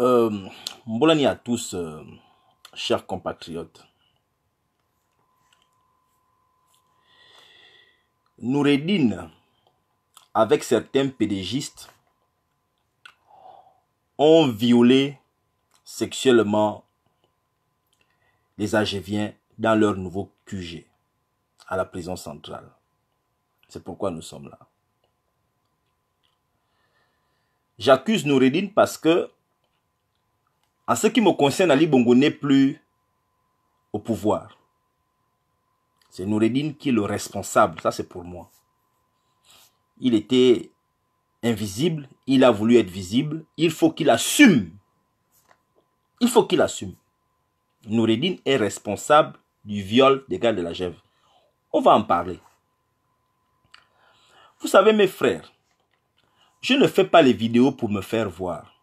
Euh, à tous, euh, chers compatriotes. Noureddin, avec certains pédégistes, ont violé sexuellement les Agéviens dans leur nouveau QG à la prison centrale. C'est pourquoi nous sommes là. J'accuse Noureddin parce que en ce qui me concerne, Ali Bongo n'est plus au pouvoir. C'est Noureddin qui est le responsable, ça c'est pour moi. Il était invisible, il a voulu être visible, il faut qu'il assume. Il faut qu'il assume. Noureddin est responsable du viol des gars de la Gève. On va en parler. Vous savez mes frères, je ne fais pas les vidéos pour me faire voir.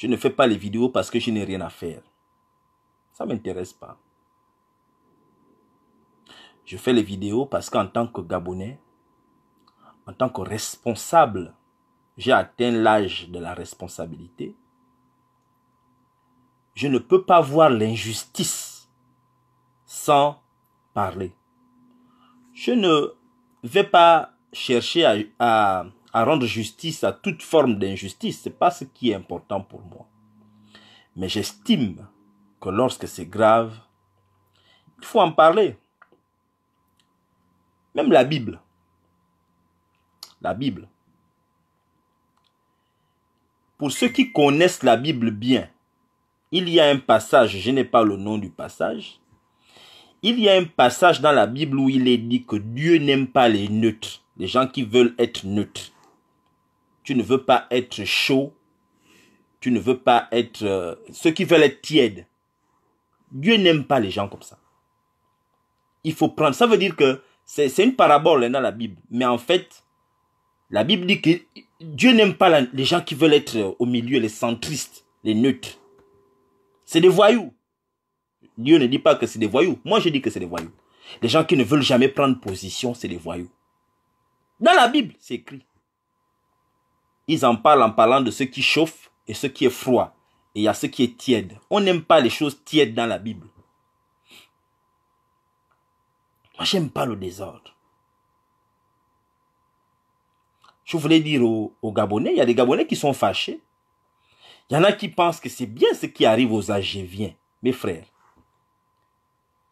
Je ne fais pas les vidéos parce que je n'ai rien à faire. Ça ne m'intéresse pas. Je fais les vidéos parce qu'en tant que Gabonais, en tant que responsable, j'ai atteint l'âge de la responsabilité. Je ne peux pas voir l'injustice sans parler. Je ne vais pas chercher à, à à rendre justice à toute forme d'injustice. Ce n'est pas ce qui est important pour moi. Mais j'estime que lorsque c'est grave, il faut en parler. Même la Bible. La Bible. Pour ceux qui connaissent la Bible bien, il y a un passage, je n'ai pas le nom du passage, il y a un passage dans la Bible où il est dit que Dieu n'aime pas les neutres, les gens qui veulent être neutres. Tu ne veux pas être chaud. Tu ne veux pas être... Euh, ceux qui veulent être tièdes. Dieu n'aime pas les gens comme ça. Il faut prendre... Ça veut dire que c'est une parabole hein, dans la Bible. Mais en fait, la Bible dit que Dieu n'aime pas les gens qui veulent être euh, au milieu, les centristes, les neutres. C'est des voyous. Dieu ne dit pas que c'est des voyous. Moi, je dis que c'est des voyous. Les gens qui ne veulent jamais prendre position, c'est des voyous. Dans la Bible, c'est écrit. Ils en parlent en parlant de ce qui chauffe et ce qui est froid. Et il y a ce qui est tiède. On n'aime pas les choses tièdes dans la Bible. Moi, n'aime pas le désordre. Je voulais dire aux, Gabonais, il y a des Gabonais qui sont fâchés. Il y en a qui pensent que c'est bien ce qui arrive aux vient Mes frères,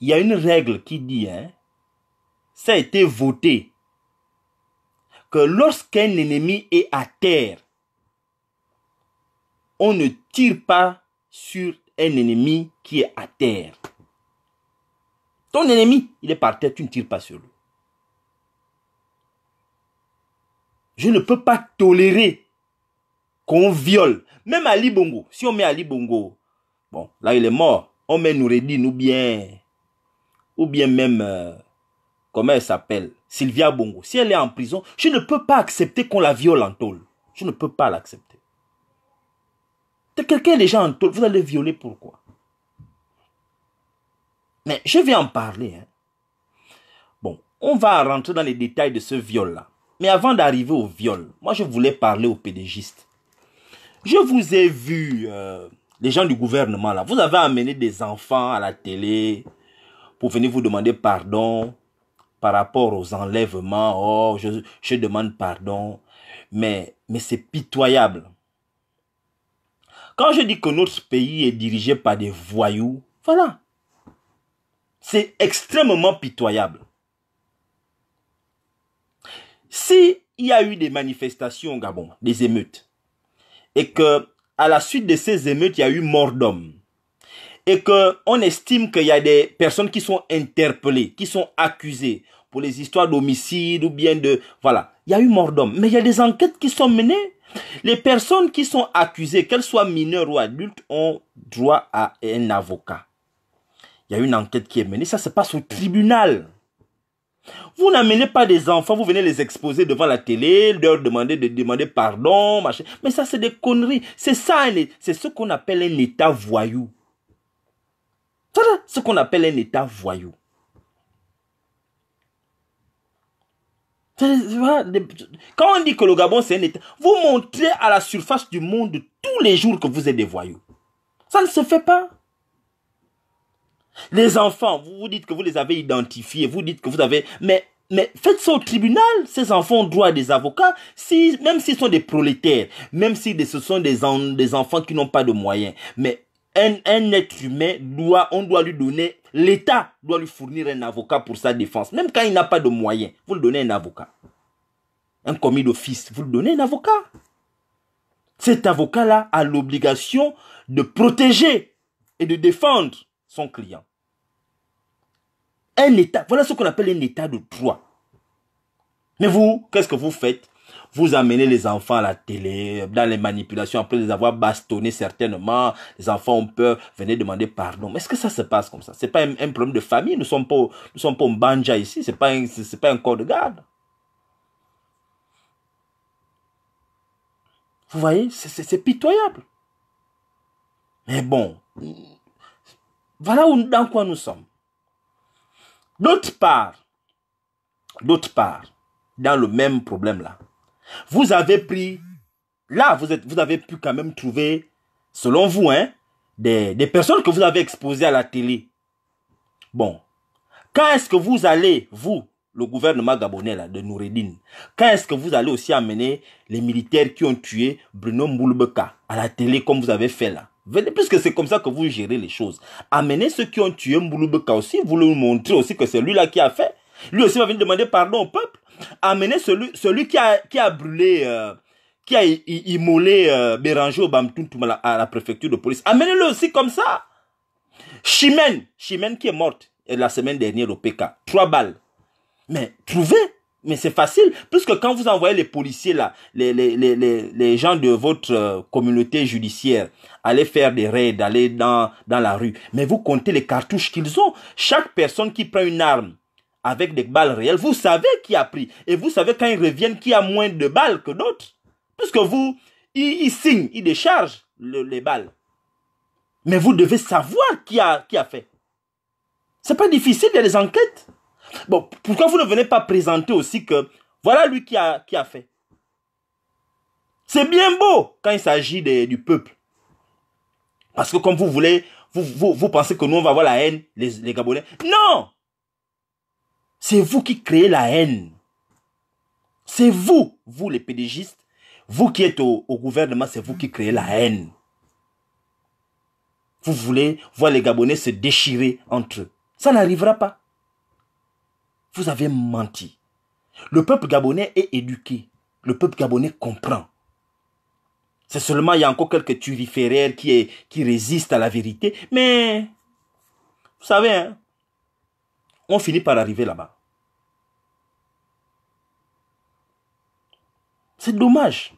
il y a une règle qui dit, hein, ça a été voté que lorsqu'un ennemi est à terre, on ne tire pas sur un ennemi qui est à terre. Ton ennemi, il est par terre, tu ne tires pas sur lui. Je ne peux pas tolérer qu'on viole. Même Ali Bongo, si on met Ali Bongo, bon, là il est mort. On met Noureddin ou bien, ou bien même, euh, comment elle s'appelle Sylvia Bongo, si elle est en prison, je ne peux pas accepter qu'on la viole en tôle. Je ne peux pas l'accepter. Quelqu'un est déjà en tôle, vous allez violer pourquoi Mais je vais en parler. Hein. Bon, on va rentrer dans les détails de ce viol-là. Mais avant d'arriver au viol, moi je voulais parler aux pédégistes. Je vous ai vu, euh, les gens du gouvernement là, vous avez amené des enfants à la télé pour venir vous demander pardon par rapport aux enlèvements, oh, je, demande pardon, mais, mais c'est pitoyable. Quand je dis que notre pays est dirigé par des voyous, voilà. C'est extrêmement pitoyable. Si il y a eu des manifestations au Gabon, des émeutes, et que à la suite de ces émeutes, il y a eu mort d'hommes, et qu'on estime qu'il y a des personnes qui sont interpellées, qui sont accusées pour les histoires d'homicide ou bien de... Voilà, il y a eu mort d'homme. Mais il y a des enquêtes qui sont menées. Les personnes qui sont accusées, qu'elles soient mineures ou adultes, ont droit à un avocat. Il y a une enquête qui est menée. Ça se passe au tribunal. Vous n'amenez pas des enfants, vous venez les exposer devant la télé, leur demander de demander pardon, machin. Mais ça, c'est des conneries. C'est ça, c'est ce qu'on appelle un état voyou ce qu'on appelle un État voyou. Quand on dit que le Gabon, c'est un État, vous montrez à la surface du monde tous les jours que vous êtes des voyous. Ça ne se fait pas. Les enfants, vous vous dites que vous les avez identifiés, vous dites que vous avez... Mais, mais faites ça au tribunal. Ces enfants ont droit à des avocats, si, même s'ils sont des prolétaires, même si ce sont des, des enfants qui n'ont pas de moyens. Mais un, être humain doit, on doit lui donner, l'État doit lui fournir un avocat pour sa défense. Même quand il n'a pas de moyens, vous lui donnez un avocat. Un commis d'office, vous lui donnez un avocat. Cet avocat-là a l'obligation de protéger et de défendre son client. Un État, voilà ce qu'on appelle un État de droit. Mais vous, qu'est-ce que vous faites vous amenez les enfants à la télé, dans les manipulations, après les avoir bastonnés certainement, les enfants ont peur, venez demander pardon. Mais est-ce que ça se passe comme ça C'est pas un, problème de famille, nous sommes pas, nous sommes pas un banja ici, c'est pas c'est pas un corps de garde. Vous voyez, c'est pitoyable. Mais bon, voilà dans quoi nous sommes. D'autre part, d'autre part, dans le même problème là, vous avez pris, là, vous, êtes, vous avez pu quand même trouver, selon vous, hein, des, personnes que vous avez exposées à la télé. Bon, quand est-ce que vous allez, vous, le gouvernement gabonais de Noureddin, quand est-ce que vous allez aussi amener les militaires qui ont tué Bruno Moulbeka à la télé comme vous avez fait là Puisque c'est comme ça que vous gérez les choses. Amenez ceux qui ont tué Mbouloubeka aussi, vous lui montrez aussi que c'est lui là qui a fait. Lui aussi va venir demander pardon au peuple. Amenez celui, celui qui, a, qui a brûlé, euh, qui a immolé euh, Béranger au à la préfecture de police. Amenez-le aussi comme ça. Chimène, Chimène qui est morte la semaine dernière au PK. Trois balles. Mais trouvez. Mais c'est facile, puisque quand vous envoyez les policiers là, les, les, gens de votre euh, communauté judiciaire, aller faire des raids, aller dans, dans la rue, mais vous comptez les cartouches qu'ils ont. Chaque personne qui prend une arme, avec des balles réelles. Vous savez qui a pris. Et vous savez quand ils reviennent qui a moins de balles que d'autres. Puisque vous, ils, signent, ils déchargent les balles. Mais vous devez savoir qui a, qui a fait. C'est pas difficile, il y des enquêtes. Bon, pourquoi vous ne venez pas présenter aussi que voilà lui qui a, qui a fait C'est bien beau quand il s'agit du peuple. Parce que comme vous voulez, vous, pensez que nous, on va avoir la haine, les, les Gabonais. Non c'est vous qui créez la haine. C'est vous, vous les pédégistes, vous qui êtes au, gouvernement, c'est vous qui créez la haine. Vous voulez voir les Gabonais se déchirer entre eux. Ça n'arrivera pas. Vous avez menti. Le peuple gabonais est éduqué. Le peuple gabonais comprend. C'est seulement, il y a encore quelques turiféraires qui, qui résistent à la vérité. Mais, vous savez, hein, on finit par arriver là-bas. C'est dommage.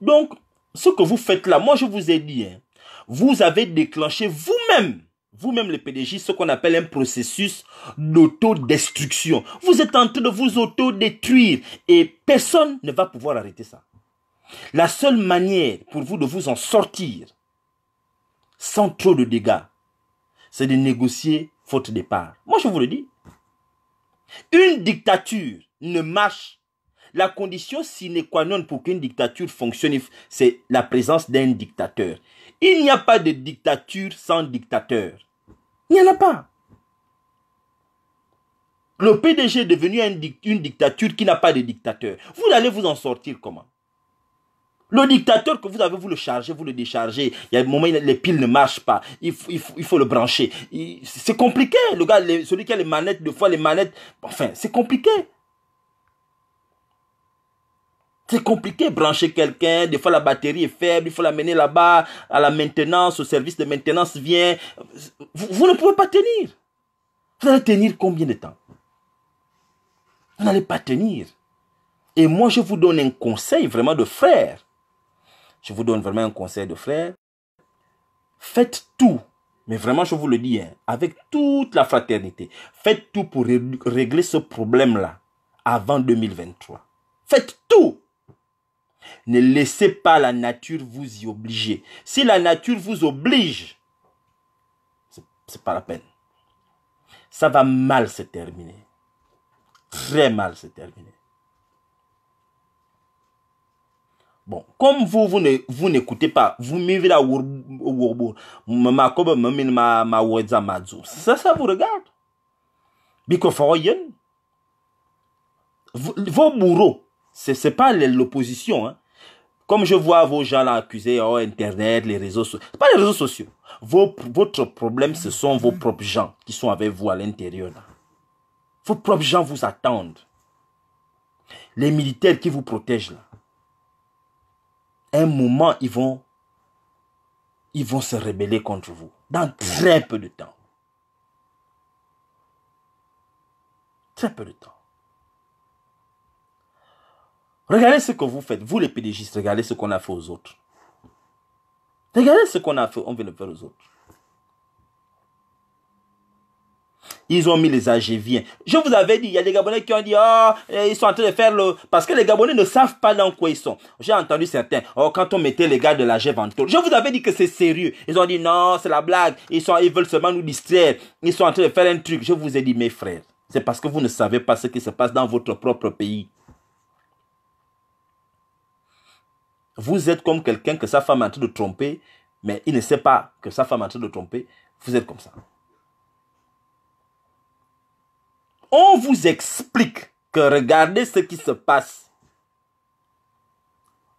Donc, ce que vous faites là, moi je vous ai dit, hein, vous avez déclenché vous-même, vous-même les PDG, ce qu'on appelle un processus d'autodestruction. Vous êtes en train de vous autodétruire et personne ne va pouvoir arrêter ça. La seule manière pour vous de vous en sortir sans trop de dégâts, c'est de négocier faute de départ. Moi, je vous le dis. Une dictature ne marche. La condition sine qua non pour qu'une dictature fonctionne, c'est la présence d'un dictateur. Il n'y a pas de dictature sans dictateur. Il n'y en a pas. Le PDG est devenu une dictature qui n'a pas de dictateur. Vous allez vous en sortir comment le dictateur que vous avez, vous le chargez, vous le déchargez. Il y a un moment, les piles ne marchent pas. Il faut, le brancher. C'est compliqué. Le gars, celui qui a les manettes, des fois les manettes. Enfin, c'est compliqué. C'est compliqué brancher quelqu'un. Des fois, la batterie est faible. Il faut l'amener là-bas à la maintenance. Au service de maintenance vient. Vous, vous, ne pouvez pas tenir. Vous allez tenir combien de temps Vous n'allez pas tenir. Et moi, je vous donne un conseil vraiment de frère je vous donne vraiment un conseil de frère. Faites tout, mais vraiment je vous le dis, hein, avec toute la fraternité, faites tout pour régler ce problème-là avant 2023. Faites tout. Ne laissez pas la nature vous y obliger. Si la nature vous oblige, c'est pas la peine. Ça va mal se terminer. Très mal se terminer. Bon, comme vous, vous, vous n'écoutez pas, vous m'avez la ma ma Ça, ça vous regarde. Hein? vos bourreaux, c'est, n'est pas l'opposition, hein. Comme je vois vos gens là accusés, oh, Internet, les réseaux sociaux. pas les réseaux sociaux. Vos, votre problème, ce sont vos propres gens qui sont avec vous à l'intérieur, Vos propres gens vous attendent. Les militaires qui vous protègent, là un moment, ils vont, ils vont se rebeller contre vous. Dans très peu de temps. Très peu de temps. Regardez ce que vous faites. Vous, les pédagogistes, regardez ce qu'on a fait aux autres. Regardez ce qu'on a fait, on veut le faire aux autres. Ils ont mis les viens Je vous avais dit, il y a des Gabonais qui ont dit, oh, eh, ils sont en train de faire le... Parce que les Gabonais ne savent pas dans quoi ils sont. J'ai entendu certains, oh, quand on mettait les gars de la géventure, Je vous avais dit que c'est sérieux. Ils ont dit, non, c'est la blague. Ils, sont, ils veulent seulement nous distraire. Ils sont en train de faire un truc. Je vous ai dit, mes frères, c'est parce que vous ne savez pas ce qui se passe dans votre propre pays. Vous êtes comme quelqu'un que sa femme est en train de tromper, mais il ne sait pas que sa femme est en train de tromper. Vous êtes comme ça. on vous explique que regardez ce qui se passe.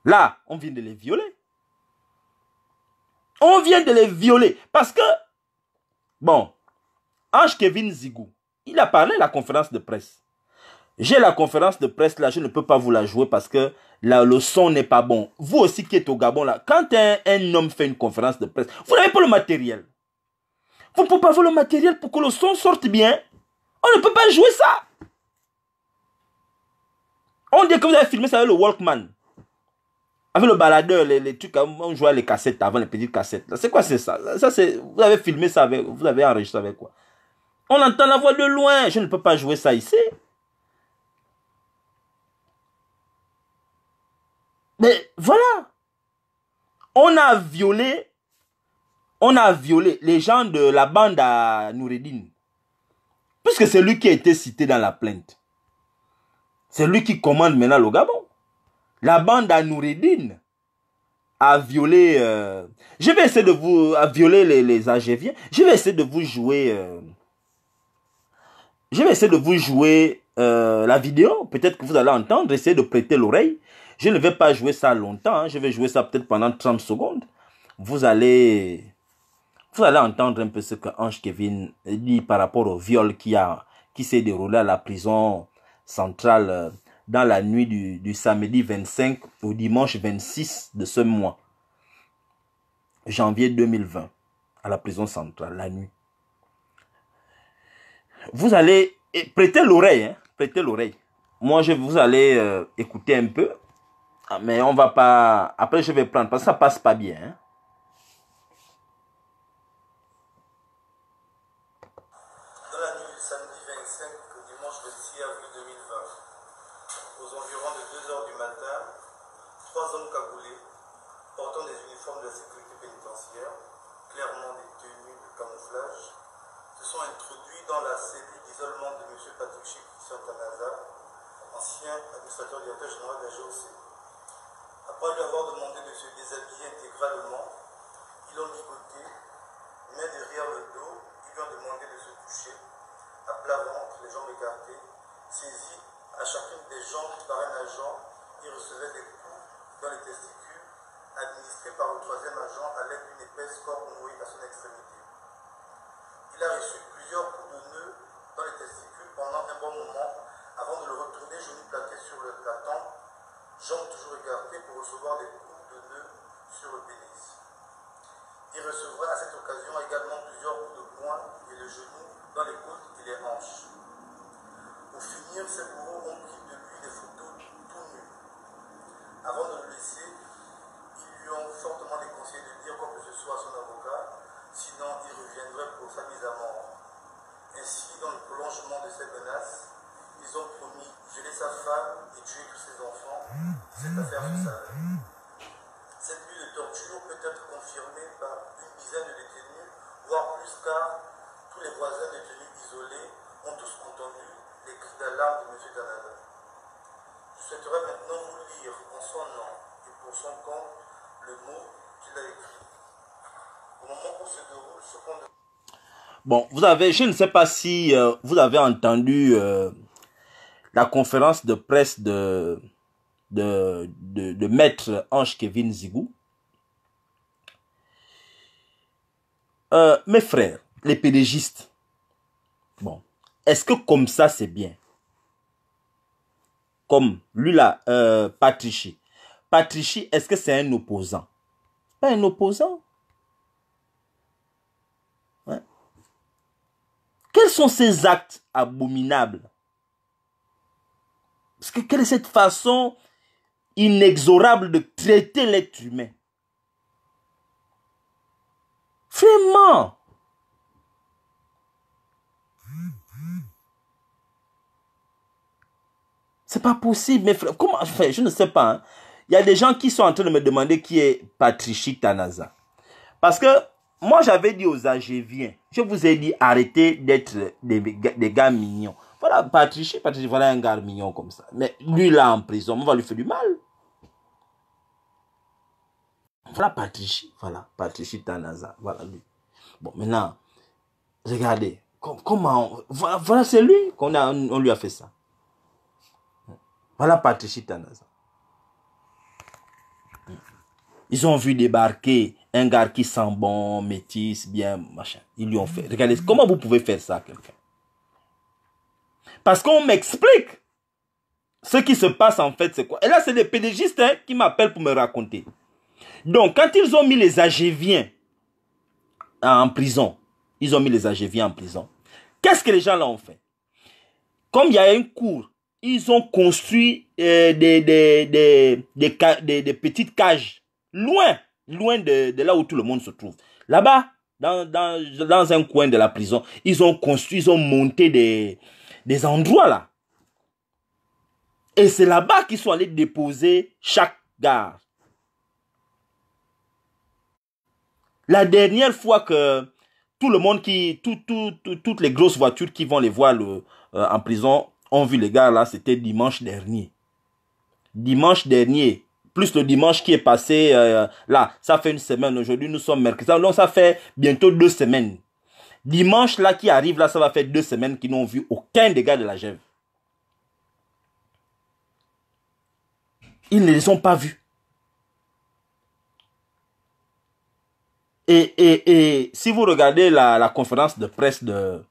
Là, on vient de les violer. On vient de les violer. Parce que, bon, Ange Kevin Zigou, il a parlé à la conférence de presse. J'ai la conférence de presse là, je ne peux pas vous la jouer parce que le son n'est pas bon. Vous aussi qui êtes au Gabon là, quand un, un homme fait une conférence de presse, vous n'avez pas le matériel. Vous ne pouvez pas avoir le matériel pour que le son sorte bien. On ne peut pas jouer ça. On dit que vous avez filmé ça avec le Walkman. Avec le baladeur, les, trucs, on jouait les cassettes avant, les petites cassettes. C'est quoi c'est ça Ça Vous avez filmé ça avec... Vous avez enregistré avec quoi On entend la voix de loin. Je ne peux pas jouer ça ici. Mais voilà. On a violé... On a violé les gens de la bande à Noureddin Puisque c'est lui qui a été cité dans la plainte. C'est lui qui commande maintenant le Gabon. La bande à Nouridine a violé... Euh, je vais essayer de vous... A violer les, les Je vais essayer de vous jouer... Euh, je vais essayer de vous jouer euh, la vidéo. Peut-être que vous allez entendre. Essayez de prêter l'oreille. Je ne vais pas jouer ça longtemps. Hein. Je vais jouer ça peut-être pendant 30 secondes. Vous allez... Vous allez entendre un peu ce que Ange Kevin dit par rapport au viol qui, a, qui s'est déroulé à la prison centrale euh, dans la nuit du, samedi 25 au dimanche 26 de ce mois, janvier 2020, à la prison centrale, la nuit. Vous allez eh, prêter l'oreille, hein, prêter l'oreille. Moi, je vous allez euh, écouter un peu, ah, mais on va pas. Après, je vais prendre parce que ça passe pas bien. Hein. saisi à chacune des jambes par un agent il recevait des coups dans les testicules administrés par le troisième agent à l'aide d'une épaisse corde nouée à son extrémité. Il a reçu plusieurs coups de nœuds dans les testicules pendant un bon moment avant de le retourner genou plaqué sur le, platon, jambes toujours écartées pour recevoir des coups de nœud sur le pénis. Il recevra à cette occasion également plusieurs coups de poing et de genou dans les côtes et les hanches. Pour finir, ces bourreaux ont pris de lui des photos tout nues. avant de le laisser, ils lui ont fortement déconseillé de dire quoi que ce soit à son avocat, sinon il reviendrait pour sa mise à mort. Ainsi, dans le prolongement de cette menaces, ils ont promis geler sa femme et tuer tous ses enfants. Cette affaire se sale. Cette nuit de torture peut être confirmée par une dizaine de détenus, voire plus car tous les voisins détenus isolés ont tous entendu cris d'alarme de M. Canada. Je souhaiterais maintenant vous lire en son nom et pour son compte le mot qu'il a écrit. Au moment où se déroule ce compte de... Bon, vous avez, je ne sais pas si euh, vous avez entendu euh, la conférence de presse de, de, de, de maître Ange Kevin Zigou. Euh, mes frères, les pédégistes, bon, est-ce que comme ça, c'est bien Comme lui là, euh, Patrici. Patrici, est-ce que c'est un opposant Pas un opposant. Quels sont ces actes abominables Parce que quelle est cette façon inexorable de traiter l'être humain Vraiment C'est pas possible, mais Comment Je ne sais pas. Hein. Il y a des gens qui sont en train de me demander qui est Patrici Tanaza. Parce que moi, j'avais dit aux Agéviens, je vous ai dit arrêtez d'être des, gars mignons. Voilà, Patrici, voilà un gars mignon comme ça. Mais lui, là, en prison, on va lui faire du mal. Voilà Patrici, voilà, Patrici Tanaza, voilà lui. Bon, maintenant, regardez, comment, voilà, voilà c'est lui qu'on a, on lui a fait ça. Voilà Patricia Tanaza. Ils ont vu débarquer un gars qui sent bon, métisse, bien, machin. Ils lui ont fait. Regardez, comment vous pouvez faire ça quelqu'un Parce qu'on m'explique ce qui se passe en fait, c'est quoi Et là, c'est les pédégistes hein, qui m'appellent pour me raconter. Donc, quand ils ont mis les Agéviens en prison, ils ont mis les Agéviens en prison. Qu'est-ce que les gens là ont fait Comme il y a un cours ils ont construit euh, des, des, des, petites cages loin, loin de, là où tout le monde se trouve. Là-bas, dans, dans, dans, un coin de la prison, ils ont construit, ils ont monté des, des endroits là. Et c'est là-bas qu'ils sont allés déposer chaque gare. La dernière fois que tout le monde qui, tout, tout, toutes les grosses voitures qui vont les voir le, euh, en prison ont vu les gars là, c'était dimanche dernier. Dimanche dernier, plus le dimanche qui est passé euh, là, ça fait une semaine. Aujourd'hui, nous sommes mercredi. Donc, ça fait bientôt deux semaines. Dimanche là qui arrive là, ça va faire deux semaines qu'ils n'ont vu aucun des gars de la Gève. Ils ne les ont pas vus. Et, si vous regardez la conférence de presse de,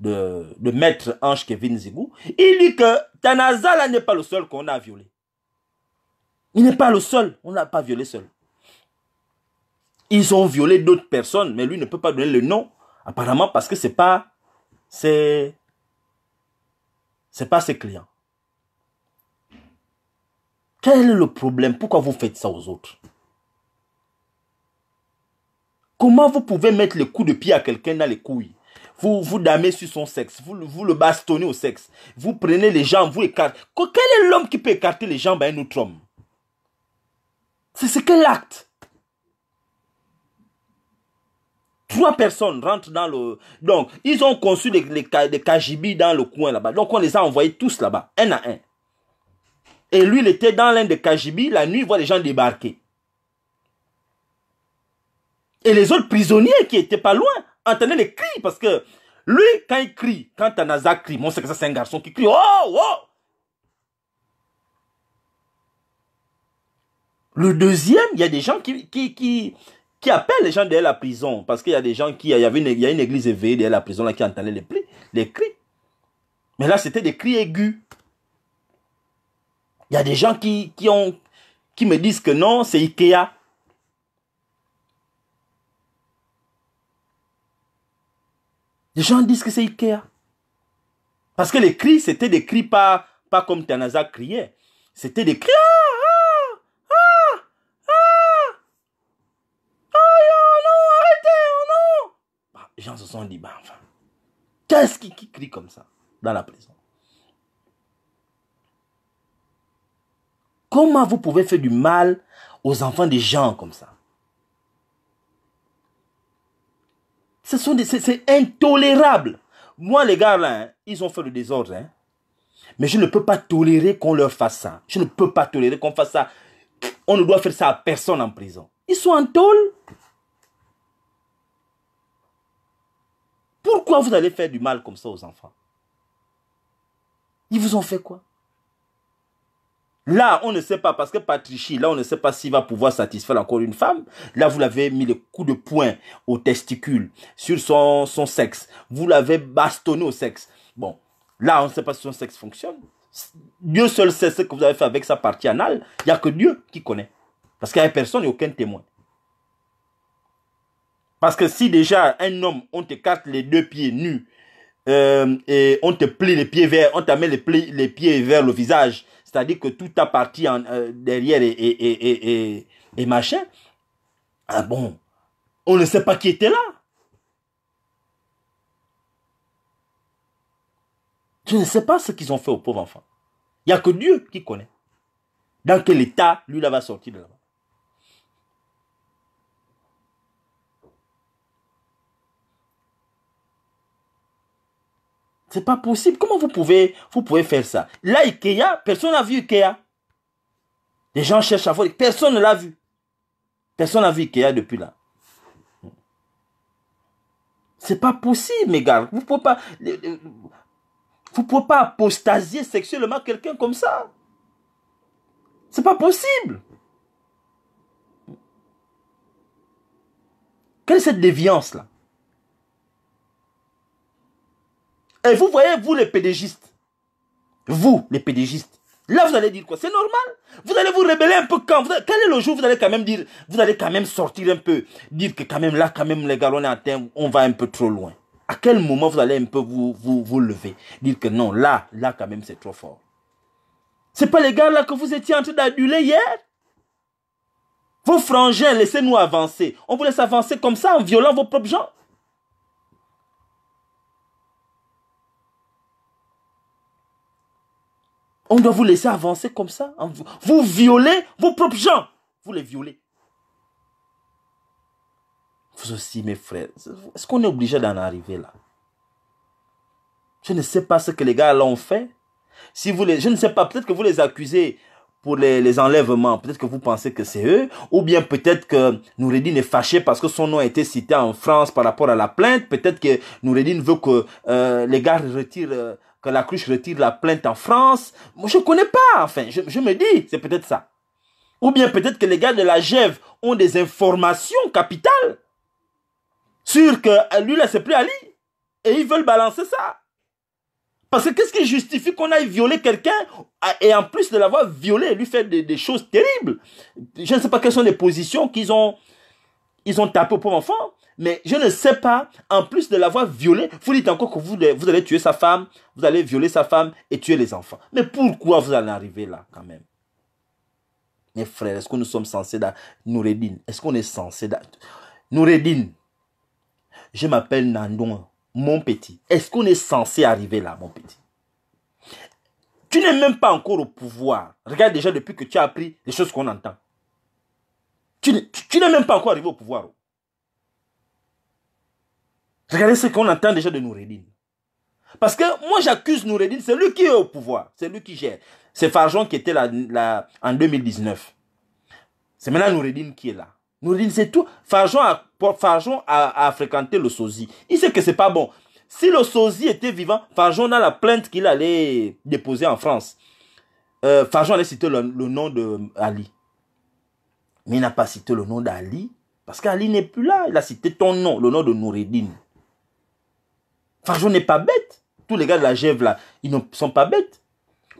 de, de maître Ange Kevin Zigou, il dit que Tanazala n'est pas le seul qu'on a violé. Il n'est pas le seul, on n'a pas violé seul. Ils ont violé d'autres personnes, mais lui ne peut pas donner le nom, apparemment parce que c'est pas c'est c'est pas ses clients. Quel est le problème Pourquoi vous faites ça aux autres Comment vous pouvez mettre le coup de pied à quelqu'un dans les couilles vous vous damez sur son sexe, vous, vous le bastonnez au sexe, vous prenez les jambes, vous écartez. Quel est l'homme qui peut écarter les jambes à un autre homme C'est ce qu'est l'acte. Trois personnes rentrent dans le... Donc, ils ont conçu des, des dans le coin là-bas. Donc, on les a envoyés tous là-bas, un à un. Et lui, il était dans l'un des kajibis. La nuit, il voit les gens débarquer. Et les autres prisonniers qui étaient pas loin, entendait les cris parce que lui, quand il crie, quand Tanaza crie, mon sait que c'est un garçon qui crie, oh, oh! Le deuxième, il y a des gens qui, qui, qui, appellent les gens derrière la prison parce qu'il y a des gens qui, il y avait il y a une église éveillée derrière la prison là qui entendait les, les cris. Mais là, c'était des cris aigus. Il y a des gens qui, qui, ont, qui me disent que non, c'est Ikea. Les gens disent que c'est Ikea. Parce que les cris, c'était des cris pas, pas comme Tanaza criait. C'était des cris. Ah, ah, ah, Ah! Oh non, arrêtez, oh, non. Bah, les gens se sont dit, ben enfin, qu'est-ce qui crie comme ça dans la prison Comment vous pouvez faire du mal aux enfants des gens comme ça c'est, intolérable. Moi, les gars, là, hein, ils ont fait le désordre. Hein. Mais je ne peux pas tolérer qu'on leur fasse ça. Je ne peux pas tolérer qu'on fasse ça. On ne doit faire ça à personne en prison. Ils sont en tôle. Pourquoi vous allez faire du mal comme ça aux enfants Ils vous ont fait quoi Là, on ne sait pas, parce que Patrici, là, on ne sait pas s'il va pouvoir satisfaire encore une femme. Là, vous l'avez mis le coup de poing au testicule, sur son, sexe. Vous l'avez bastonné au sexe. Bon, là, on ne sait pas si son sexe fonctionne. Dieu seul sait ce que vous avez fait avec sa partie anale. Il n'y a que Dieu qui connaît. Parce qu'il n'y a personne et aucun témoin. Parce que si déjà un homme, on te carte les deux pieds nus, euh, et on te plie les pieds vers, on t'amène les pieds vers le visage, c'est-à-dire que tout a parti euh, derrière et, et, machin. Ah bon, on ne sait pas qui était là. Tu ne sais pas ce qu'ils ont fait aux pauvres enfants. Il n'y a que Dieu qui connaît. Dans quel état lui-là va sortir de là-bas. C'est pas possible. Comment vous pouvez, vous pouvez faire ça Là, Ikea, personne n'a vu Ikea. Les gens cherchent à voir. Personne ne l'a vu. Personne n'a vu Ikea depuis là. C'est pas possible, mes gars. Vous pouvez pas, vous pouvez pas apostasier sexuellement quelqu'un comme ça. C'est pas possible. Quelle est cette déviance là Et vous voyez, vous les pédégistes, vous les pédégistes, là vous allez dire quoi C'est normal. Vous allez vous rébeller un peu quand vous Quel est le jour vous allez quand même dire, vous allez quand même sortir un peu, dire que quand même là, quand même les gars, on est atteint, on va un peu trop loin. À quel moment vous allez un peu vous, vous, vous lever, dire que non, là, là quand même c'est trop fort. C'est pas les gars là que vous étiez en train d'annuler hier Vos frangins, laissez-nous avancer. On vous laisse avancer comme ça en violant vos propres gens On doit vous laisser avancer comme ça. Hein. Vous violez vos propres gens. Vous les violez. Vous aussi, mes frères. Est-ce qu'on est obligé d'en arriver là? Je ne sais pas ce que les gars l'ont fait. Si vous les, je ne sais pas, peut-être que vous les accusez pour les, enlèvements. Peut-être que vous pensez que c'est eux. Ou bien peut-être que Noureddin est fâché parce que son nom a été cité en France par rapport à la plainte. Peut-être que Noureddin veut que euh, les gars retirent euh, que la cruche retire la plainte en France. Moi, je ne connais pas, enfin, je, me dis, c'est peut-être ça. Ou bien peut-être que les gars de la GÈVE ont des informations capitales sur que euh, lui, là, c'est plus Ali. Et ils veulent balancer ça. Parce que qu'est-ce qui justifie qu'on aille violer quelqu'un euh, et en plus de l'avoir violé, lui faire des, choses terribles Je ne sais pas quelles sont les positions qu'ils ont, ils ont tapées au pauvre mais je ne sais pas, en plus de l'avoir violé, vous dites encore que vous, allez tuer sa femme, vous allez violer sa femme et tuer les enfants. Mais pourquoi vous allez arriver là quand même Mes frères, est-ce que nous sommes censés... Noureddin, est-ce qu'on est censé... Noureddin, je m'appelle Nandon, mon petit. Est-ce qu'on est censé arriver là, mon petit Tu n'es même pas encore au pouvoir. Regarde déjà depuis que tu as appris les choses qu'on entend. Tu, tu n'es même pas encore arrivé au pouvoir. Regardez ce qu'on entend déjà de Noureddin. Parce que moi, j'accuse Noureddin, c'est lui qui est au pouvoir, c'est lui qui gère. C'est Farjon qui était là, en 2019. C'est maintenant Noureddin qui est là. Noureddin, c'est tout. Farjon a, fréquenté le sosie. Il sait que c'est pas bon. Si le sosie était vivant, Farjon a la plainte qu'il allait déposer en France. Euh, Farjon allait citer le, nom d'Ali. Mais il n'a pas cité le nom d'Ali parce qu'Ali n'est plus là. Il a cité ton nom, le nom de Noureddin. Farjon n'est pas bête. Tous les gars de la Gève, là, ils ne sont pas bêtes.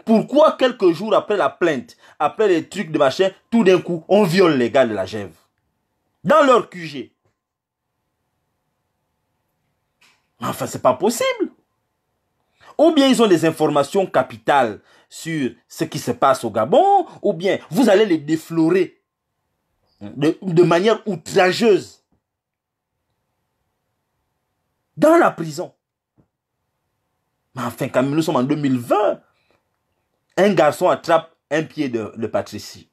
Pourquoi quelques jours après la plainte, après les trucs de machin, tout d'un coup, on viole les gars de la Gève Dans leur QG. Enfin, c'est pas possible. Ou bien ils ont des informations capitales sur ce qui se passe au Gabon, ou bien vous allez les déflorer de manière outrageuse dans la prison enfin, quand nous sommes en 2020. Un garçon attrape un pied de, de Patrici,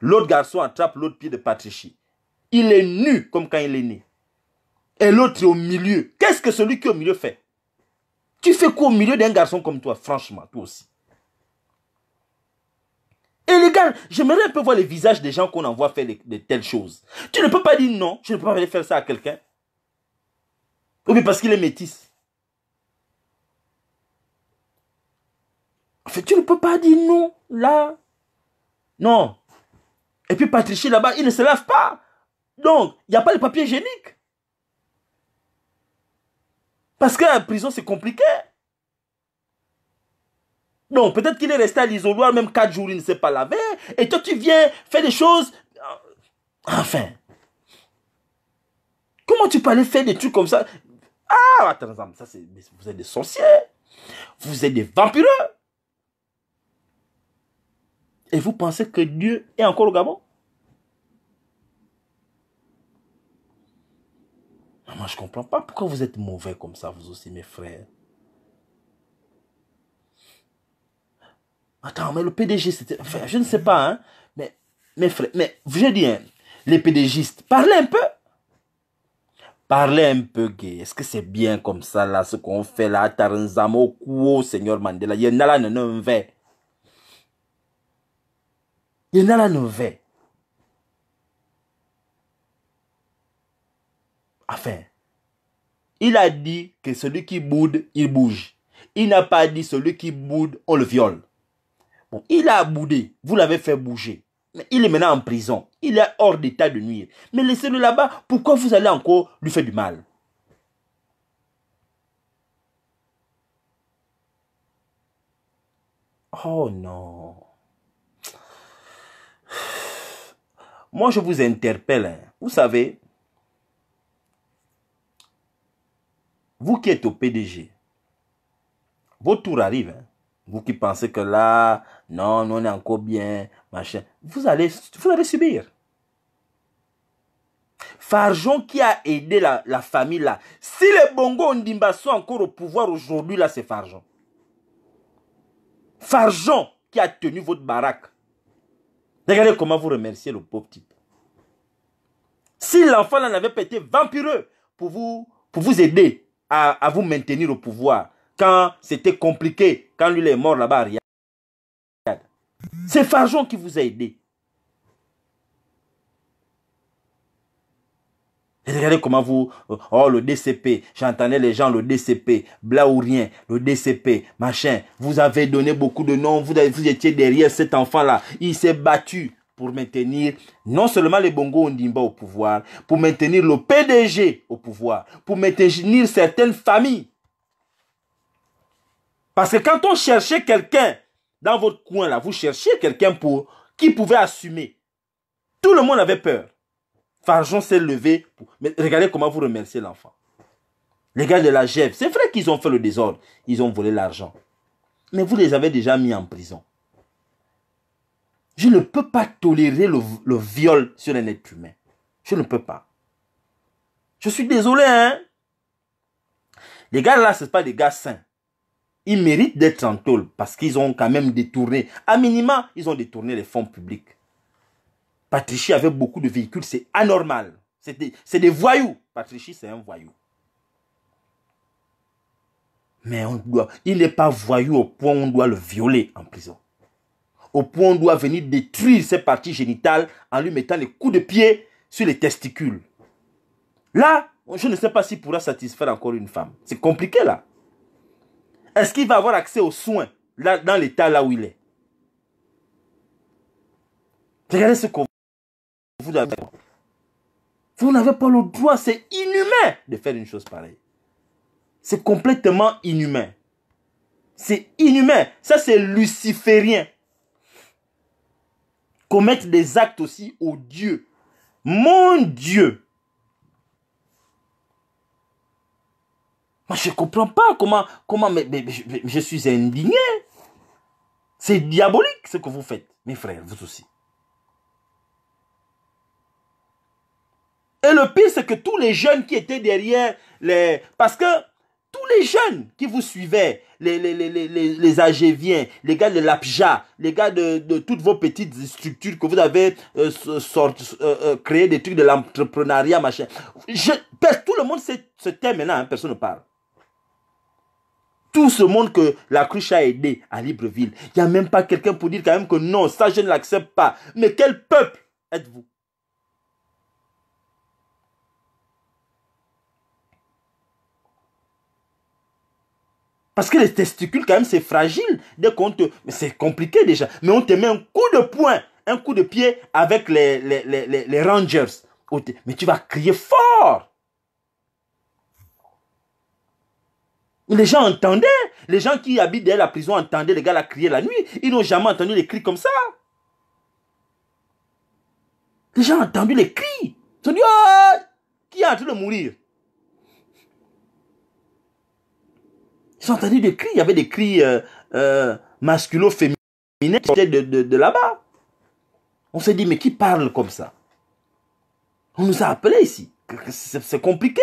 L'autre garçon attrape l'autre pied de Patrici. Il est nu comme quand il est né. Et l'autre est au milieu. Qu'est-ce que celui qui est au milieu fait Tu fais quoi au milieu d'un garçon comme toi, franchement, toi aussi et les gars, j'aimerais un peu voir les visages des gens qu'on envoie faire de telles choses. Tu ne peux pas dire non, je ne peux pas aller faire ça à quelqu'un. Oui, parce qu'il est métisse. tu ne peux pas dire non, là. Non. Et puis Patrici, là-bas, il ne se lave pas. Donc, il n'y a pas le papier hygiénique. Parce que la prison, c'est compliqué. Donc, peut-être qu'il est resté à l'isoloir même quatre jours, il ne s'est pas lavé. Et toi, tu viens faire des choses. Euh, enfin. Comment tu peux aller faire des trucs comme ça Ah, attends, ça c'est. Vous êtes des sorciers. Vous êtes des vampireux. Et vous pensez que Dieu est encore au Gabon Moi, je ne comprends pas pourquoi vous êtes mauvais comme ça, vous aussi, mes frères. Attends, mais le PDG, je ne sais pas, hein. Mais, mes frères, mais je dis, hein, les PDGistes, parlez un peu. Parlez un peu, gay. Est-ce que c'est bien comme ça, là, ce qu'on fait là, Taranzamo, Kuo, Seigneur Mandela, non, il la nouvelle. Enfin, il a dit que celui qui boude, il bouge. Il n'a pas dit celui qui boude, on le viole. Bon, il a boudé, vous l'avez fait bouger. Mais il est maintenant en prison. Il est hors d'état de nuire. Mais laissez-le là-bas, pourquoi vous allez encore lui faire du mal Oh non. Moi, je vous interpelle. Hein. Vous savez, vous qui êtes au PDG, votre tour arrive. Hein. Vous qui pensez que là, non, non, on est encore bien, machin. Vous allez, vous subir. Farjon qui a aidé la, famille là. Si les Bongo Ndimba sont encore au pouvoir aujourd'hui là, c'est Farjon. Farjon qui a tenu votre baraque. Regardez comment vous remerciez le pauvre type. Si l'enfant n'avait pas été vampireux pour vous, pour vous aider à, vous maintenir au pouvoir, quand c'était compliqué, quand lui est mort là-bas, c'est Farjon qui vous a aidé. regardez comment vous... Euh, oh, le DCP. J'entendais les gens, le DCP. Bla ou rien. Le DCP. Machin. Vous avez donné beaucoup de noms. Vous, étiez derrière cet enfant-là. Il s'est battu pour maintenir non seulement les Bongo Ondimba au pouvoir, pour maintenir le PDG au pouvoir, pour maintenir certaines familles. Parce que quand on cherchait quelqu'un dans votre coin là, vous cherchiez quelqu'un pour qui pouvait assumer. Tout le monde avait peur. L'argent s'est levé. Pour... Mais regardez comment vous remerciez l'enfant. Les gars de la GEF, c'est vrai qu'ils ont fait le désordre. Ils ont volé l'argent. Mais vous les avez déjà mis en prison. Je ne peux pas tolérer le, viol sur un être humain. Je ne peux pas. Je suis désolé, hein. Les gars là, ce ne pas des gars sains. Ils méritent d'être en tôle parce qu'ils ont quand même détourné. À minima, ils ont détourné les fonds publics. Patrici avait beaucoup de véhicules, c'est anormal. C'est des, voyous. Patrici, c'est un voyou. Mais on doit, il n'est pas voyou au point où on doit le violer en prison. Au point où on doit venir détruire ses parties génitales en lui mettant les coups de pied sur les testicules. Là, je ne sais pas s'il pourra satisfaire encore une femme. C'est compliqué là. Est-ce qu'il va avoir accès aux soins là, dans l'état là où il est Regardez ce qu'on vous n'avez pas. le droit, c'est inhumain de faire une chose pareille. C'est complètement inhumain. C'est inhumain. Ça, c'est luciférien. Commettre des actes aussi odieux. Mon Dieu. Moi, je ne comprends pas comment, comment mais, je suis indigné. C'est diabolique ce que vous faites, mes frères, vous aussi. Et le pire, c'est que tous les jeunes qui étaient derrière les... Parce que tous les jeunes qui vous suivaient, les, les, les, les, gars de l'APJA, les gars de, toutes vos petites structures que vous avez euh, euh, euh, créées des trucs de l'entrepreneuriat, machin. tout le monde se tait maintenant, hein, personne ne parle. Tout ce monde que la cruche a aidé à Libreville, il n'y a même pas quelqu'un pour dire quand même que non, ça je ne l'accepte pas. Mais quel peuple êtes-vous Parce que les testicules, quand même, c'est fragile. C'est compliqué déjà. Mais on te met un coup de poing, un coup de pied avec les, les, les, les Rangers. Mais tu vas crier fort. Les gens entendaient. Les gens qui habitent derrière la prison entendaient les gars la crier la nuit. Ils n'ont jamais entendu les cris comme ça. Les gens ont entendu les cris. Ils ont dit, oh, qui est en train de mourir ont entendu des cris, il y avait des cris euh, euh féminins qui étaient de, de, là-bas. On s'est dit, mais qui parle comme ça On nous a appelés ici. C'est compliqué.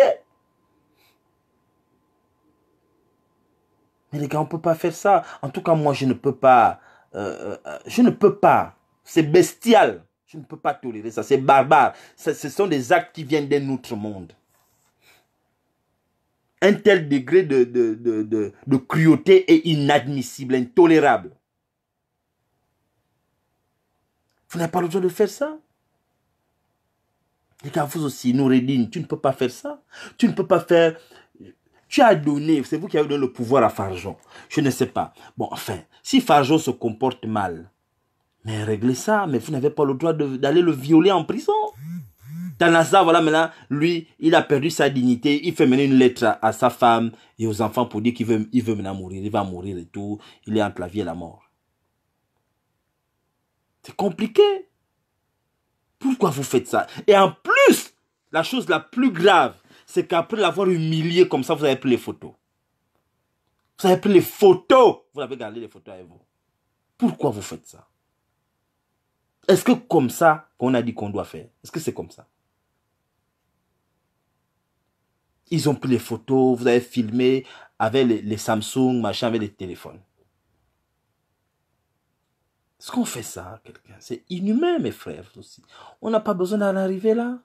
Mais les gars, on ne peut pas faire ça. En tout cas, moi, je ne peux pas. Euh, euh, je ne peux pas. C'est bestial. Je ne peux pas tolérer ça. C'est barbare. Ce sont des actes qui viennent d'un autre monde un tel degré de, de, cruauté est inadmissible, intolérable. Vous n'avez pas le droit de faire ça. Et quand vous aussi, Noureddin, tu ne peux pas faire ça. Tu ne peux pas faire... Tu as donné, c'est vous qui avez donné le pouvoir à Farjon. Je ne sais pas. Bon, enfin, si Farjon se comporte mal, mais réglez ça, mais vous n'avez pas le droit d'aller le violer en prison salle, voilà maintenant, lui, il a perdu sa dignité. Il fait mener une lettre à sa femme et aux enfants pour dire qu'il veut, il veut maintenant mourir. Il va mourir et tout. Il est entre la vie et la mort. C'est compliqué. Pourquoi vous faites ça Et en plus, la chose la plus grave, c'est qu'après l'avoir humilié comme ça, vous avez pris les photos. Vous avez pris les photos. Vous avez gardé les photos avec vous. Pourquoi vous faites ça Est-ce que comme ça qu'on a dit qu'on doit faire Est-ce que c'est comme ça Ils ont pris les photos, vous avez filmé avec les, Samsung, machin, avec les téléphones. Est-ce qu'on fait ça quelqu'un C'est inhumain, mes frères aussi. On n'a pas besoin d'en arriver là.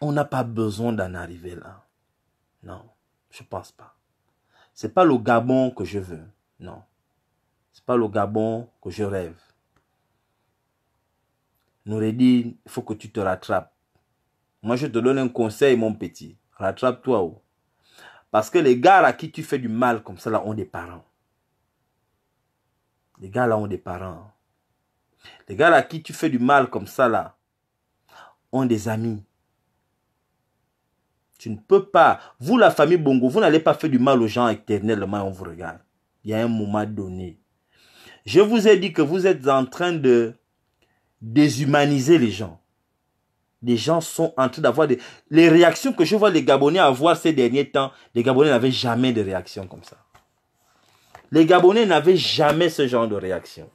On n'a pas besoin d'en arriver là. Non, je ne pense pas. Ce n'est pas le Gabon que je veux. Non. Ce n'est pas le Gabon que je rêve. dit, il faut que tu te rattrapes. Moi, je te donne un conseil, mon petit. Rattrape-toi. Oh. Parce que les gars à qui tu fais du mal comme ça, là, ont des parents. Les gars là ont des parents. Les gars à qui tu fais du mal comme ça, là, ont des amis. Tu ne peux pas. Vous, la famille Bongo, vous n'allez pas faire du mal aux gens éternellement on vous regarde. Il y a un moment donné. Je vous ai dit que vous êtes en train de déshumaniser les gens. Les gens sont en train d'avoir des... Les réactions que je vois les Gabonais avoir ces derniers temps, les Gabonais n'avaient jamais de réaction comme ça. Les Gabonais n'avaient jamais ce genre de réaction.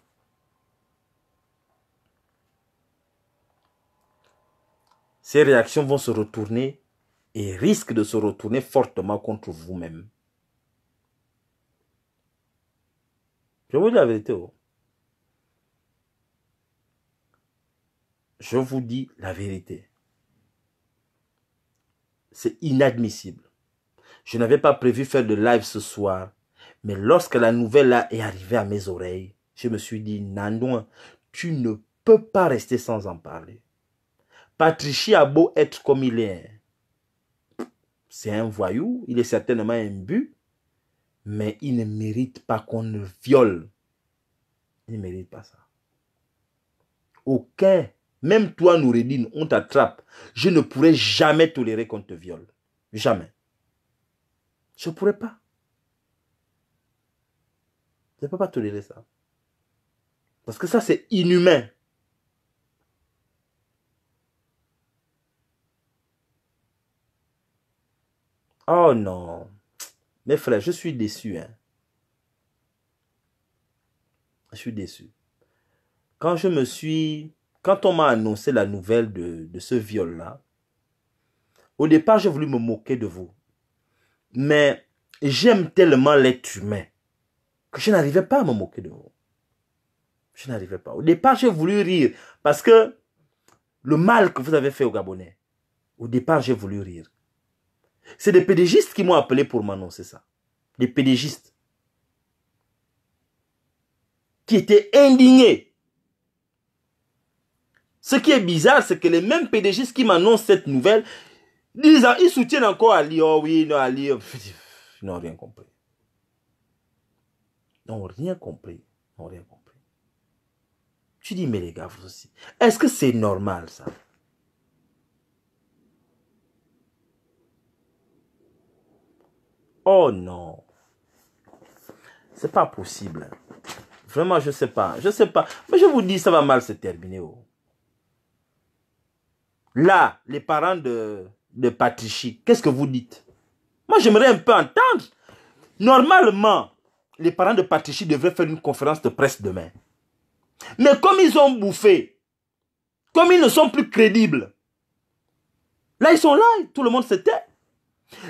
Ces réactions vont se retourner et risquent de se retourner fortement contre vous-même. Je vous dis la vérité. Oh. je vous dis la vérité. C'est inadmissible. Je n'avais pas prévu faire de live ce soir, mais lorsque la nouvelle là est arrivée à mes oreilles, je me suis dit, Nandouin, tu ne peux pas rester sans en parler. Patrici a beau être comme il est. Hein. C'est un voyou, il est certainement but, mais il ne mérite pas qu'on le viole. Il ne mérite pas ça. Aucun même toi, Noureddin, on t'attrape. Je ne pourrai jamais tolérer qu'on te viole. Jamais. Je ne pourrai pas. Je ne peux pas tolérer ça. Parce que ça, c'est inhumain. Oh non. Mes frères, je suis déçu. Hein. Je suis déçu. Quand je me suis quand on m'a annoncé la nouvelle de, ce viol-là, au départ, j'ai voulu me moquer de vous. Mais j'aime tellement l'être humain que je n'arrivais pas à me moquer de vous. Je n'arrivais pas. Au départ, j'ai voulu rire parce que le mal que vous avez fait aux Gabonais, au départ, j'ai voulu rire. C'est des pédégistes qui m'ont appelé pour m'annoncer ça. Des pédégistes qui étaient indignés ce qui est bizarre, c'est que les mêmes PDG qui m'annoncent cette nouvelle, disent, ils soutiennent encore Ali. Oh oui, non, Ali. Oh, ils n'ont rien compris. Ils n'ont rien compris. Ils n'ont rien compris. Tu dis, mais les gars, vous aussi. Est-ce que c'est normal ça? Oh non. C'est pas possible. Vraiment, je sais pas. Je sais pas. Mais je vous dis, ça va mal se terminer. Oh là, les parents de, de qu'est-ce que vous dites Moi, j'aimerais un peu entendre. Normalement, les parents de Patrici devraient faire une conférence de presse demain. Mais comme ils ont bouffé, comme ils ne sont plus crédibles, là, ils sont là, tout le monde se tait.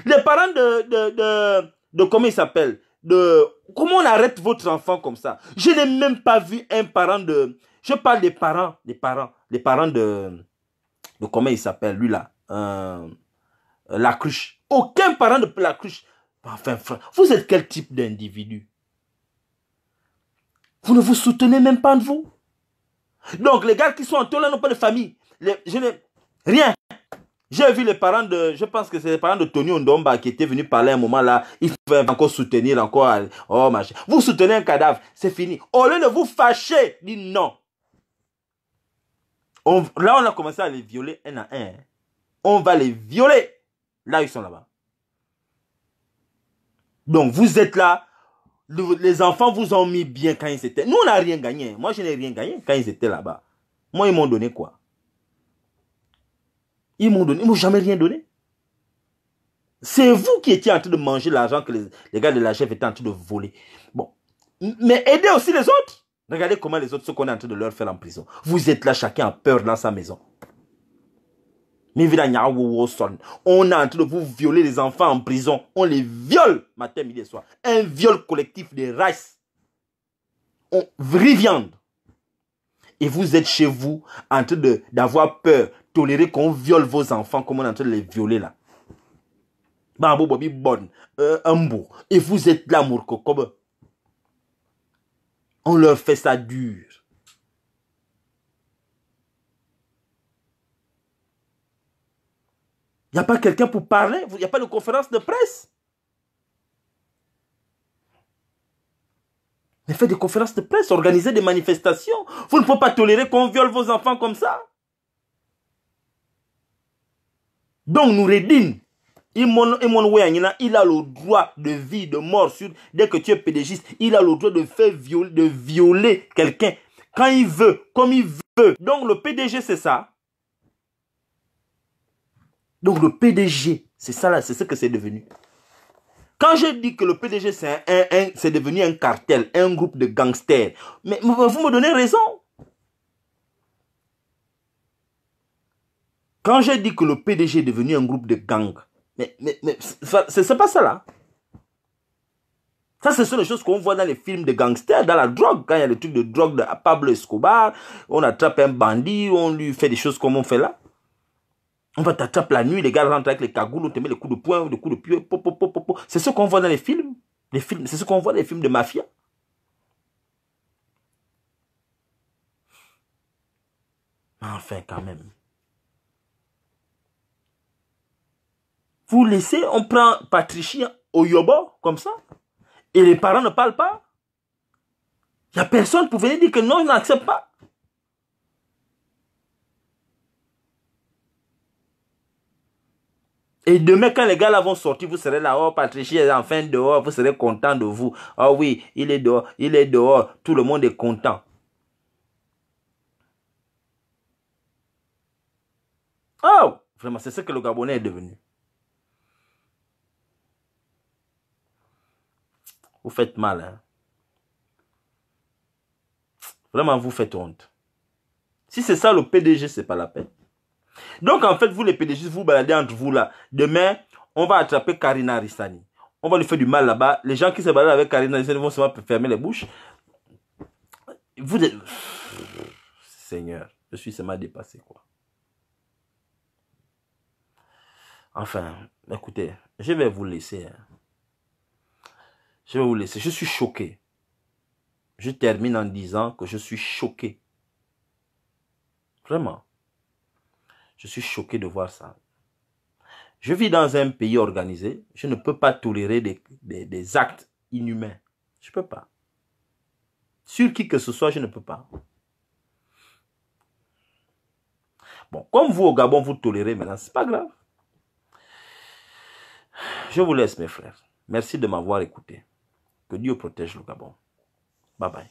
Les parents de, de, de, comment ils s'appellent de comment on arrête votre enfant comme ça Je n'ai même pas vu un parent de je parle des parents, des parents, des parents de de comment il s'appelle, lui là, euh, euh, la cruche. Aucun parent de la cruche. Bah, enfin, vous êtes quel type d'individu Vous ne vous soutenez même pas de vous. Donc, les gars qui sont en là n'ont pas de famille. je n'ai rien. J'ai vu les parents de, je pense que c'est les parents de Tony Ondomba qui étaient venus parler à un moment là. Ils veulent encore soutenir, encore, euh, oh machin. Vous soutenez un cadavre, c'est fini. Au lieu de vous fâcher, dit non là, on a commencé à les violer un à un. Hein. On va les violer. Là, ils sont là-bas. Donc, vous êtes là. les enfants vous ont mis bien quand ils étaient. Nous, on n'a rien gagné. Moi, je n'ai rien gagné quand ils étaient là-bas. Moi, ils m'ont donné quoi Ils m'ont donné. Ils m'ont jamais rien donné. C'est vous qui étiez en train de manger l'argent que les, les gars de la chef étaient en train de voler. Bon. Mais aidez aussi les autres. Regardez comment les autres, ce qu'on est en train de leur faire en prison. Vous êtes là, chacun a peur dans sa maison. On est en train de vous violer les enfants en prison. On les viole matin, midi et soir. Un viol collectif de race. On viande. Et vous êtes chez vous en train d'avoir peur, tolérer qu'on viole vos enfants comme on est en train de les violer là. Bobby euh, Et vous êtes là, Mourko, on leur fait ça dur. Il n'y a pas quelqu'un pour parler. Il n'y a pas de conférence de presse. Mais faites des conférences de presse, organisez des manifestations. Vous ne pouvez pas tolérer qu'on viole vos enfants comme ça. Donc nous redine. Il il a le droit de vie, de mort. dès que tu es PDG, il a le droit de faire violer, de violer quelqu'un quand il veut, comme il veut. Donc le PDG, c'est ça. Donc le PDG, c'est ça là, c'est ce que c'est devenu. Quand je dis que le PDG, c'est un, devenu un cartel, un groupe de gangsters, mais vous me donnez raison. Quand je dis que le PDG est devenu un groupe de gangs, mais, mais, mais c'est pas ça là. Ça, ce sont les choses qu'on voit dans les films de gangsters, dans la drogue. Quand il y a le truc de drogue de Pablo Escobar, on attrape un bandit, on lui fait des choses comme on fait là. On va t'attraper la nuit, les gars rentrent avec les cagoules, on te met les coups de poing, les coups de pied, C'est ce qu'on voit dans les films. Les films c'est ce qu'on voit dans les films de mafia. Enfin, quand même. Vous laissez, on prend Patricia au Yobo, comme ça, et les parents ne parlent pas. Il n'y a personne pour venir dire que non, ils n'accepte pas. Et demain, quand les gars l'avont sorti, sortir, vous serez là, oh, Patricia est enfin dehors, vous serez content de vous. oh, oui, il est dehors, il est dehors, tout le monde est content. Oh, vraiment, c'est ce que le Gabonais est devenu. Vous faites mal. Hein. Vraiment, vous faites honte. Si c'est ça le PDG, c'est pas la peine. Donc en fait, vous les PDG, vous baladez entre vous là. Demain, on va attraper Karina Rissani. On va lui faire du mal là-bas. Les gens qui se baladent avec Karina Rissani vont seulement fermer les bouches. Vous êtes... Seigneur, je suis seulement dépassé quoi. Enfin, écoutez, je vais vous laisser. Hein. Je vais vous laisser. Je suis choqué. Je termine en disant que je suis choqué. Vraiment. Je suis choqué de voir ça. Je vis dans un pays organisé. Je ne peux pas tolérer des, actes inhumains. Je ne peux pas. Sur qui que ce soit, je ne peux pas. Bon, comme vous au Gabon, vous tolérez maintenant, n'est pas grave. Je vous laisse, mes frères. Merci de m'avoir écouté. Que Dieu protège le Gabon. Bye bye.